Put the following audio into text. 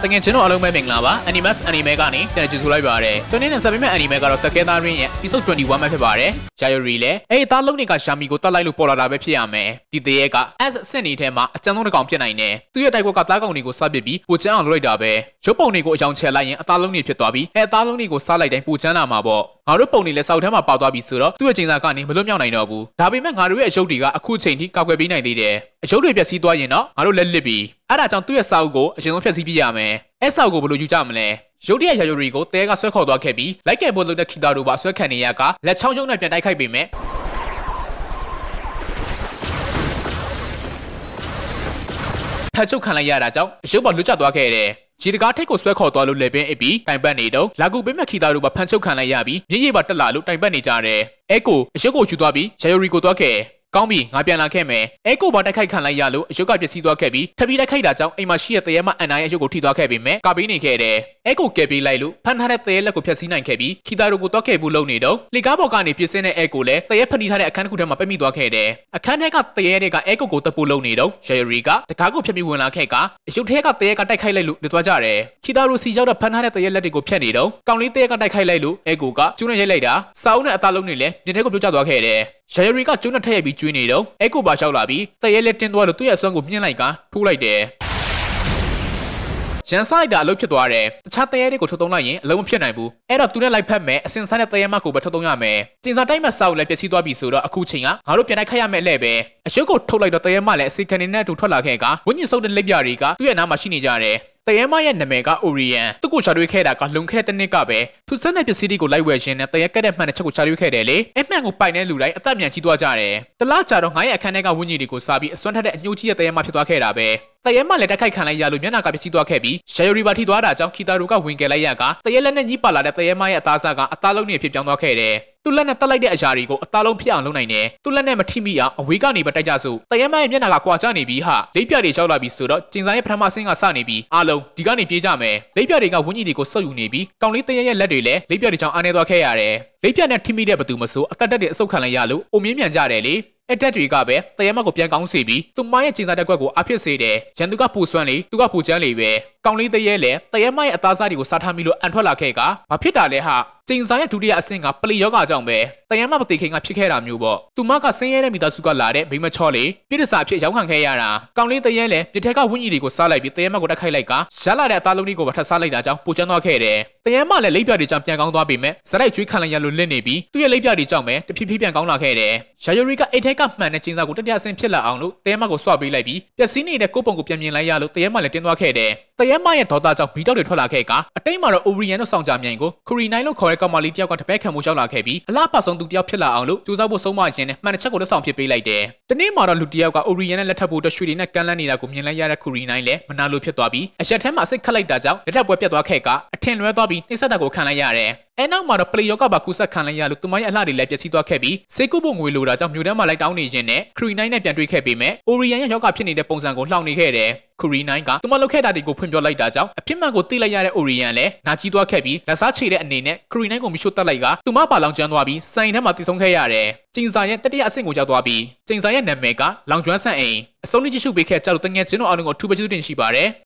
။တကယ်ချင်းတို့အားလုံးပဲမင်္ဂလာပါ။ Animax Anime ကနေပြန်ကြည့်ဆိုလိုက်ပါရစေ။ကျွန်တော်နဲ့ဆက်ပေးမယ့် Anime ကတော့ Takeda Rin ရဲ့ Episode 21မှာဖြစ်ပါတယ်။ Yayori လည်းအဲ့သားလုံးတွေက Yami ကိုတတ်လိုက်လို့ပေါ်လာတာပဲဖြစ်ရမယ်။ဒီတရဲက S အဆင့်နေထဲမှာအကျဉ်းဆုံးတစ်ကောင်ဖြစ်နိုင်တယ်။သူ့ရဲ့တိုက်ကွက်ကသားကောင်တွေကိုစပစ်ပြီးပူချမ်းအောင်လုပ်လိုက်တာပဲ။ရုပ်ပုံတွေကိုအယောင်ချဲလိုက်ရင်အသားလုံးတွေဖြစ်သွားပြီးအဲ့အသားလုံးတွေကိုစားလိုက်တိုင်းပူချမ်းလာမှာပေါ့။ငါတို့ပုံတွေလည်းစောက်ထဲမှာပါသွားပြီဆိုတော့သူ့ရဲ့ချိန်စာကနေမလွတ်မြောက်နိုင်တော့ဘူးဒါပေမဲ့ငါတို့ရဲ့အယုတ်တွေကအခုချိန်ထိကောက်ွယ်ပေးနိုင်သေးတယ်အယုတ်တွေပျက်စီးသွားရင်တော့ငါတို့လက်လစ်ပြီးအဲ့ဒါကြောင့်သူ့ရဲ့စာအုပ်ကိုအရင်ဆုံးဖျက်ဆီးပြရမယ်အဲ့စာအုပ်ကိုဘယ်လိုယူကြမလဲရုတ်တရက်ရာယိုရီကိုတဲကဆွဲခေါ်သွားခဲ့ပြီးလိုက်ကဲပေါ်လုပ်တဲ့ခီတာတို့ပါဆွဲခံနေရကလက်ချောင်းချုံနဲ့ပြန်တိုက်ခိုက်ပေမဲ့ထချုပ်ခံလိုက်ရတာကြောင့်ရုပ်ပေါ်လွတ်ကျသွားခဲ့တယ်ရေတကားထိတ်ကိုဆွဲခေါ်သွားလို့လေပင်းအစ်ပြီးတိုင်ပတ်နေတော့လာကူပေးမဲ့ခီတာတို့ပါဖန်ချုပ်ခံလိုက်ရပြီးမြေကြီးပါတက်လာလို့တိုင်ပတ်နေကြတယ်အဲကိုအရွက်ကိုယူသွားပြီးရာယိုရီကိုသွားခဲ့ကောင်းပြီငါပြန်လာခဲ့မယ်အဲကိုပါတိုက်ခိုက်ခံလိုက်ရလို့အယုတ်ကပျက်စီးသွားခဲ့ပြီးထပ်ပြီးတိုက်ခိုက်တာကြောင့်အိမ်မှာရှိတဲ့တရဲမအန်နိုင်ရဲ့အယုတ်ကိုထိသွားခဲ့ပေမဲ့ကပေးနေခဲ့တယ်အဲကိုကယ်ပေးလိုက်လို့ဖန်ထားတဲ့တရဲလက်ကိုဖျက်ဆီးနိုင်ခဲ့ပြီးခီတာရိုကိုတော့ခဲ့ဘူးလုံနေတော့လေကားပေါ်ကနေပြစ်စင်းတဲ့အဲကိုလည်းတရဲဖန်တီးထားတဲ့အခန်းတစ်ခုထဲမှာပြမိသွားခဲ့တယ်အခန်းထဲကတရဲတွေကအဲကိုကိုတပူလုံနေတော့ရယ်ရီကတကားကိုဖျက်ပြီးဝင်လာခဲ့ကအယုတ်ထဲကတရဲကတိုက်ခိုက်လိုက်လို့လွတ်သွားကြတယ်ခီတာရိုစီရောက်တဲ့ဖန်ထားတဲ့တရဲလက်တွေကိုဖျက်နေတော့ကောင်လေးတရဲကတိုက်ခိုက်လိုက်လို့အဲကိုကကျူးနဲ့ရိုက်လိုက်တာစာအုပ်နဲ့အသားလုံးတွေလည်းမြင်ထဲကိုပြုတ်ကျသွားခဲ့တယ်ရရရီကကျိုးနဲ့ထက်ရိုက်ပြီးကျွေးနေတော့အဲကိုပါလျှောက်လာပြီးတရဲလဲတင်းသွားလို့သူ့ရဲ့အစွမ်းကိုမြင့်လိုက်ကထိုးလိုက်တယ်ရန်ဆိုင်တာအလုပ်ဖြစ်သွားတယ်တခြားတရဲတွေကိုထုတ်သုံးလိုက်ရင်အလုံးမဖြစ်နိုင်ဘူးအဲ့တော့သူနဲ့လိုက်ဖက်မယ်အစင်ဆိုင်တဲ့တရဲမကိုပဲထုတ်သုံးရမယ်စင်စာတိုက်မဲ့စာကိုလည်းပျက်စီးသွားပြီဆိုတော့အခုချိန်ကငါတို့ပြန်လိုက်ခတ်ရမယ်လဲပဲအရှုပ်ကိုထုတ်လိုက်တော့တရဲမလည်းအစီခံနေတဲ့အတူထွက်လာခဲ့ကဝင်းညင်ဆုပ်တဲ့လက်ပြတွေကသူ့ရဲ့နားမှာရှိနေကြတယ်တရဲမရဲ့နာမည်က Orion သူ့ကိုရှာတွေ့ခဲ့တာကလွန်ခဲ့တဲ့တစ်နှစ်ကပဲသူစက်နဲ့ပစ္စည်းတွေကိုလိုက်ဝယ်ခြင်းနဲ့တရဲကက်တဲ့မှန်တဲ့ချက်ကိုရှာတွေ့ခဲ့တယ်လေအမှန်ကိုပိုင်တဲ့လူတိုင်းအသက်မြန်ကြီးသွားကြတယ်တလားကြတော့ငါရဲ့အခန်းထဲကဝိညာဉ်တွေကိုစားပြီးအစွမ်းထက်တဲ့အညှိုးကြီးရဲ့တရဲမဖြစ်သွားခဲ့တာပဲတရဲမှလည်းတိုက်ခိုက်ခံလိုက်ရလို့မျက်နှာကပျက်စီးသွားခဲ့ပြီးရယိုရီပါထိသွားတာကြောင့်ခီတာရိုကဝင်ကယ်လိုက်ရကတရဲလက်နဲ့ညှိပါလာတဲ့တရဲမရဲ့အသားစားကအသားလုံးနဲ့ဖြစ်ပြောင်းသွားခဲ့တယ်သူ့လက်နဲ့တက်လိုက်တဲ့အရာတွေကိုအသားလုံးဖြစ်အောင်လုပ်နိုင်တယ်သူ့လက်နဲ့မထိမိအောင်အဝေးကနေပဲတိုက်ကြစို့တရဲမရဲ့မျက်နှာကကွာကျနေပြီးဟာလက်ပြတွေရောက်လာပြီးဆိုတော့ကျင်စာရဲ့ပထမအဆင့်ကစနေပြီးအားလုံးဒီကနေပြေးကြမယ်လက်ပြတွေကဝင်းကြီးတွေကိုဆုပ်ယူနေပြီးကောင်လေးတရဲရဲ့လက်တွေလည်းလက်ပြတွေကြောင့်အားနေသွားခဲ့ရတယ်လက်ပြနဲ့ထိမိတဲ့ဘသူမဆိုအသက်တက်တဲ့အဆုတ်ခံလိုက်ရလို့အုံမြင့်မြန်ကြတယ်လေအတက်တွေကပဲတရဲမတ်ကိုပြန်ကောင်းစေပြီးသူမရဲ့ကျင်းစားတက်ကွက်ကိုအဖြစ်စေတယ်ရန်သူကပူဆွမ်းလေသူကပူချမ်းလေပဲကောင်းလေးတရဲလဲတရဲမရဲ့အသားစားတွေကိုစားထားမိလို့အန်ထွက်လာခဲ့ကဘာဖြစ်တာလဲဟာကျင်းစားရဲ့ဒုတိယအဆင့်ကပလီယောဂကြောင့်ပဲတရဲမမသိခင်ကဖြစ်ခဲ့တာမျိုးပေါ့သူမကဆင်းရဲတဲ့မိသားစုကလာတဲ့မိမချော့လေပြစ်တစာဖြစ်ရောက်ခံခဲ့ရတာကောင်းလေးတရဲလဲပြစ်ထက်ကဝင်းကြီးတွေကိုစားလိုက်ပြီးတရဲမကိုတက်ခိုက်လိုက်ကရလာတဲ့အသားလုံးတွေကိုပါထပ်စားလိုက်တာကြောင့်ပူချမ်းသွားခဲ့တယ်တရဲမလည်းလိပ်ပြတွေကြောင့်ပြန်ကောင်းသွားပေမဲ့ဇရိုက်ကျွေးခံလိုက်ရလို့လင့်နေပြီးသူ့ရဲ့လိပ်ပြတွေကြောင့်ပဲတဖြည်းဖြည်းပြန်ကောင်းလာခဲ့တယ်ရာယိုရီကအိတ်ထက်က်ကမှန်တဲ့ချင်းစာကိုတတိယအဆင့်ဖြစ်လာအောင်လို့တဲမကိုဆွပေးလိုက်ပြီးပျက်စီးနေတဲ့ကိုယ့်ပုံကိုပြန်မြင်လိုက်ရလို့တဲမလည်းတင်းသွားခဲ့တယ်တရဲမရဲ့ဒေါသကြောင့်မီးတောက်တွေထွက်လာခဲ့ကအတိတ်မှာတော့ Orion တို့စောင့်ကြမြိုင်ကိုခရီနိုင်လို့ခေါ်တဲ့ကောင်မလေးတယောက်ကတပည့်ခံမှုရောက်လာခဲ့ပြီးအလားပါဆုံးသူတယောက်ဖြစ်လာအောင်လို့ကြိုးစားဖို့ဆုံးမရင်နဲ့မှန်တဲ့ချက်ကိုလက်ဆောင်ဖြစ်ပေးလိုက်တယ်။ဒီနေ့မှာတော့လူတယောက်က Orion နဲ့လက်ထပ်ဖို့အတွက်ရွှေတွေနဲ့ကမ်းလှမ်းနေတာကိုမြင်လိုက်ရတဲ့ခရီနိုင်လည်းမနာလိုဖြစ်သွားပြီးအရက်ထဲမှာအစိတ်ခတ်လိုက်တာကြောင့်လက်ထပ်ပွဲပြတ်သွားခဲ့ကအထင်လွဲသွားပြီးနှိစက်တာကိုခံလိုက်ရတယ်။အဲနောက်မှာတော့ပလေယောကပါကူဆက်ခံလိုက်ရလို့သူမရဲ့အလှတွေလည်းပြည့်စည်သွားခဲ့ပြီးစေကုဖို့ငွေလိုတာကြောင့်မြို့ထဲမှာလိုက်တောင်းနေရင်နဲ့ခရီနိုင်နဲ့ပြန်တွေ့ခဲ့ပေမဲ့ Orion ရဲ့ယောကဖြစ်နေတဲ့ပုံစံကိုလှောင်နေခဲ့တယ်။ခူရီနိုင်ကသူမလုပ်ခဲ့တာတွေကိုဖွင့်ပြလိုက်တာကြောင့်အဖြစ်မှန်ကိုသိလိုက်ရတဲ့အိုရီယန်လည်းနာကြီးသွားခဲ့ပြီးလက်စားချေတဲ့အနေနဲ့ခူရီနိုင်ကိုမရှို့တက်လိုက်ကသူမပါလောင်ကျွမ်းသွားပြီးစိုင်ထဲမှာတည်ဆုံးခဲ့ရတယ်။ကျင်စာရဲ့တတိယအဆင့်ကိုကြောက်သွားပြီးကျင်စာရဲ့နာမည်ကလောင်ကျွမ်းဆန်အိမ်အစုံလေးကြည့်ရှုပေးခဲ့ကြလို့တငယ်ချင်းတို့အားလုံးကိုထူးပဲကျေးဇူးတင်ရှိပါတယ်